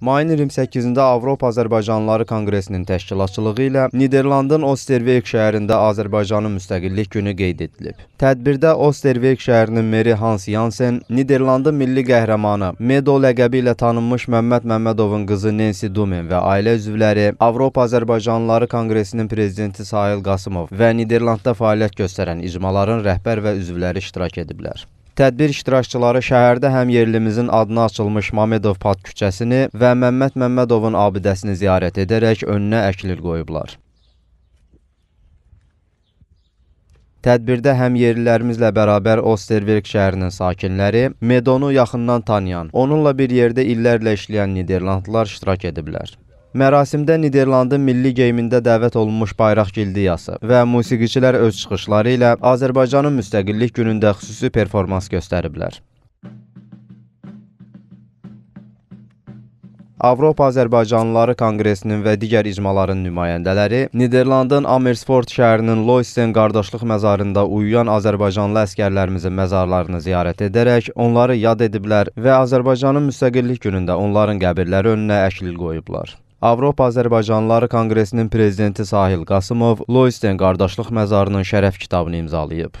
Mayın 28-də Avropa Azərbaycanlıları Konqresinin təşkilatçılığı ilə Niderlandın Osterveyk şəhərində Azərbaycanın müstəqillik günü qeyd edilib. Tədbirdə Osterveyk şəhərinin meri Hans Jansen, Niderlandın milli qəhrəmanı Medo ləqəbi ilə tanınmış Məmməd Məmmədovun qızı Nensi Dumen və ailə üzvləri Avropa Azərbaycanlıları Konqresinin prezidenti Sahil Qasımov və Niderlandda fəaliyyət göstərən icmaların rəhbər və üzvləri iştirak ediblər. Tədbir iştirakçıları şəhərdə həm yerlimizin adına açılmış Mamedov Pad küçəsini və Məmməd Məmmədovun abidəsini ziyarət edərək önünə əklil qoyublar. Tədbirdə həm yerlilərimizlə bərabər Osterberg şəhərinin sakinləri, Medonu yaxından tanıyan, onunla bir yerdə illərlə işləyən Niderlandlar iştirak ediblər. Mərasimdə Niderlandın milli geyimində dəvət olunmuş bayraq gildiyası və musiqiçilər öz çıxışları ilə Azərbaycanın müstəqillik günündə xüsusi performans göstəriblər. Avropa Azərbaycanlıları Konqresinin və digər icmaların nümayəndələri Niderlandın Amersfoort şəhərinin Looysen qardaşlıq məzarında uyuyan Azərbaycanlı əskərlərimizin məzarlarını ziyarət edərək onları yad ediblər və Azərbaycanın müstəqillik günündə onların qəbirləri önünə əklil qoyublar. Avropa Azərbaycanlıları Konqresinin prezidenti Sahil Qasımov Loisten qardaşlıq məzarının şərəf kitabını imzalayıb.